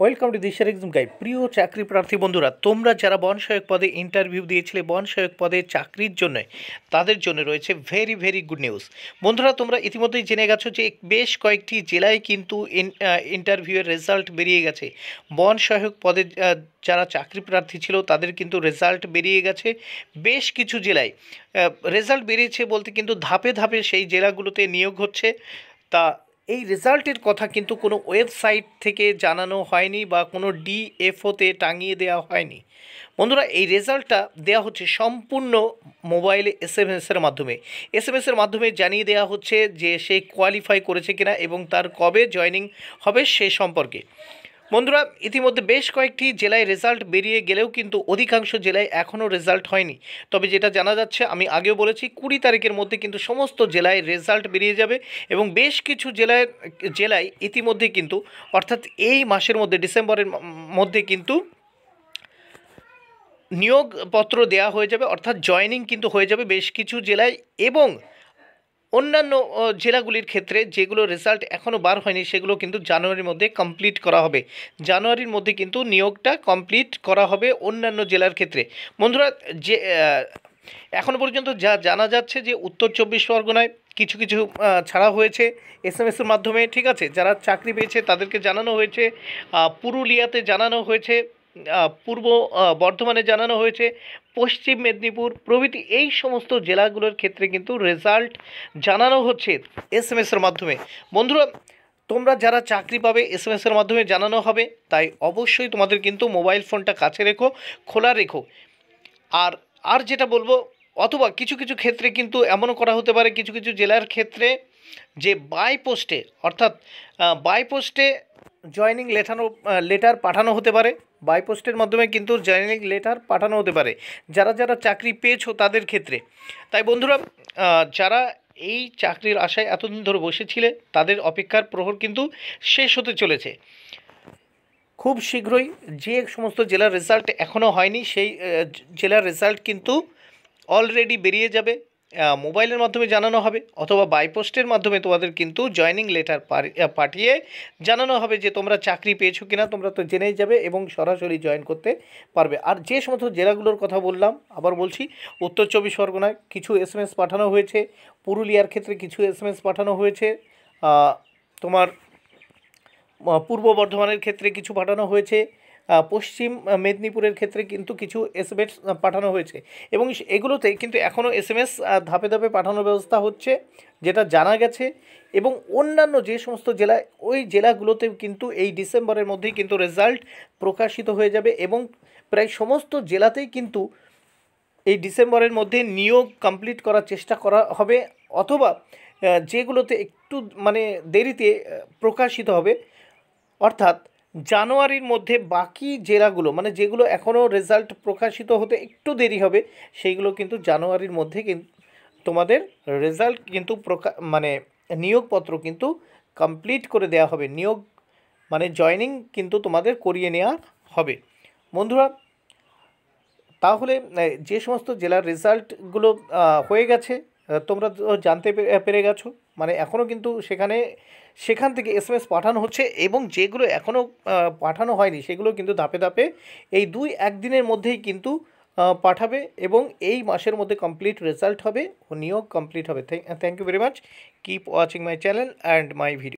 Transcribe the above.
welcome to দিশার একদম গাই প্রিয় চাকরি প্রার্থী বন্ধুরা তোমরা যারা বনসহায়ক পদে ইন্টারভিউ দিয়েছিলে বনসহায়ক পদে চাকরির জন্য তাদের জন্য রয়েছে ভেরি ভেরি গুড নিউজ বন্ধুরা তোমরা ইতিমধ্যেই জেনে গেছো যে বেশ কয়েকটি জেলায় কিন্তু ইন্টারভিউয়ের রেজাল্ট বেরিয়ে গেছে বনসহায়ক পদে যারা চাকরি প্রার্থী ছিল তাদের কিন্তু রেজাল্ট বেরিয়ে গেছে বেশ কিছু জেলায় রেজাল্ট বেরিয়েছে বলতে কিন্তু ধাপে ধাপে সেই জেলাগুলোতে নিয়োগ হচ্ছে তা এই রেজাল্টের কথা কিন্তু কোনো ওয়েবসাইট থেকে জানানো হয়নি বা কোনো ডিএফওতে টাঙিয়ে দেওয়া হয়নি বন্ধুরা এই রেজাল্টটা দেওয়া হচ্ছে সম্পূর্ণ মোবাইলে এস এম এসের মাধ্যমে এস এম এসের মাধ্যমে জানিয়ে দেওয়া হচ্ছে যে সে কোয়ালিফাই করেছে কিনা এবং তার কবে জয়নিং হবে সে সম্পর্কে বন্ধুরা ইতিমধ্যে বেশ কয়েকটি জেলায় রেজাল্ট বেরিয়ে গেলেও কিন্তু অধিকাংশ জেলায় এখনও রেজাল্ট হয়নি তবে যেটা জানা যাচ্ছে আমি আগেও বলেছি কুড়ি তারিখের মধ্যে কিন্তু সমস্ত জেলায় রেজাল্ট বেরিয়ে যাবে এবং বেশ কিছু জেলায় জেলায় ইতিমধ্যে কিন্তু অর্থাৎ এই মাসের মধ্যে ডিসেম্বরের মধ্যে কিন্তু নিয়োগপত্র দেয়া হয়ে যাবে অর্থাৎ জয়নিং কিন্তু হয়ে যাবে বেশ কিছু জেলায় এবং অন্যান্য জেলাগুলির ক্ষেত্রে যেগুলো রেজাল্ট এখনও বার হয়নি সেগুলো কিন্তু জানুয়ারির মধ্যে কমপ্লিট করা হবে জানুয়ারির মধ্যে কিন্তু নিয়োগটা কমপ্লিট করা হবে অন্যান্য জেলার ক্ষেত্রে বন্ধুরা যে এখনও পর্যন্ত যা জানা যাচ্ছে যে উত্তর চব্বিশ পরগনায় কিছু কিছু ছাড়া হয়েছে এস এম এসের মাধ্যমে ঠিক আছে যারা চাকরি পেয়েছে তাদেরকে জানানো হয়েছে পুরুলিয়াতে জানানো হয়েছে পূর্ব বর্ধমানে জানানো হয়েছে পশ্চিম মেদিনীপুর প্রভৃতি এই সমস্ত জেলাগুলোর ক্ষেত্রে কিন্তু রেজাল্ট জানানো হচ্ছে এস এম এসের মাধ্যমে বন্ধুরা তোমরা যারা চাকরি পাবে এস এম এসের মাধ্যমে জানানো হবে তাই অবশ্যই তোমাদের কিন্তু মোবাইল ফোনটা কাছে রেখো খোলা রেখো আর আর যেটা বলবো অথবা কিছু কিছু ক্ষেত্রে কিন্তু এমনও করা হতে পারে কিছু কিছু জেলার ক্ষেত্রে যে বাই পোস্টে অর্থাৎ বাই পোস্টে জয়নিং লেঠানো লেটার পাঠানো হতে পারে বাইপোস্টের মাধ্যমে কিন্তু জয়নিং লেটার পাঠানো হতে পারে যারা যারা চাকরি পেয়েছো তাদের ক্ষেত্রে তাই বন্ধুরা যারা এই চাকরির আশায় এতদিন ধরে বসেছিলে তাদের অপেক্ষার প্রহর কিন্তু শেষ হতে চলেছে খুব শীঘ্রই যে সমস্ত জেলার রেজাল্ট এখনও হয়নি সেই জেলার রেজাল্ট কিন্তু অলরেডি বেরিয়ে যাবে মোবাইলের মাধ্যমে জানানো হবে অথবা বাইপোস্টের মাধ্যমে তোমাদের কিন্তু জয়নিং লেটার পাঠিয়ে জানানো হবে যে তোমরা চাকরি পেয়েছো কিনা তোমরা তো জেনেই যাবে এবং সরাসরি জয়েন করতে পারবে আর যে সমস্ত জেলাগুলোর কথা বললাম আবার বলছি উত্তর চব্বিশ পরগনায় কিছু এস পাঠানো হয়েছে পুরুলিয়ার ক্ষেত্রে কিছু এস পাঠানো হয়েছে তোমার পূর্ব বর্ধমানের ক্ষেত্রে কিছু পাঠানো হয়েছে পশ্চিম মেদিনীপুরের ক্ষেত্রে কিন্তু কিছু এসএমএস পাঠানো হয়েছে এবং এগুলোতে কিন্তু এখনও এসএমএস ধাপে ধাপে পাঠানোর ব্যবস্থা হচ্ছে যেটা জানা গেছে এবং অন্যান্য যে সমস্ত জেলা ওই জেলাগুলোতে কিন্তু এই ডিসেম্বরের মধ্যেই কিন্তু রেজাল্ট প্রকাশিত হয়ে যাবে এবং প্রায় সমস্ত জেলাতেই কিন্তু এই ডিসেম্বরের মধ্যে নিয়োগ কমপ্লিট করার চেষ্টা করা হবে অথবা যেগুলোতে একটু মানে দেরিতে প্রকাশিত হবে অর্থাৎ জানুয়ারির মধ্যে বাকি জেলাগুলো মানে যেগুলো এখনও রেজাল্ট প্রকাশিত হতে একটু দেরি হবে সেইগুলো কিন্তু জানুয়ারির মধ্যে তোমাদের রেজাল্ট কিন্তু প্রকা মানে নিয়োগপত্র কিন্তু কমপ্লিট করে দেয়া হবে নিয়োগ মানে জয়নিং কিন্তু তোমাদের করিয়ে নেওয়া হবে বন্ধুরা তাহলে যে সমস্ত জেলার রেজাল্টগুলো হয়ে গেছে তোমরা জানতে পেরে গেছো মানে এখনও কিন্তু সেখানে সেখান থেকে এস পাঠানো হচ্ছে এবং যেগুলো এখনও পাঠানো হয়নি সেগুলো কিন্তু ধাপে ধাপে এই দুই একদিনের মধ্যেই কিন্তু পাঠাবে এবং এই মাসের মধ্যে কমপ্লিট রেজাল্ট হবে ও নিয়োগ কমপ্লিট হবে thank you very much keep watching my channel and my video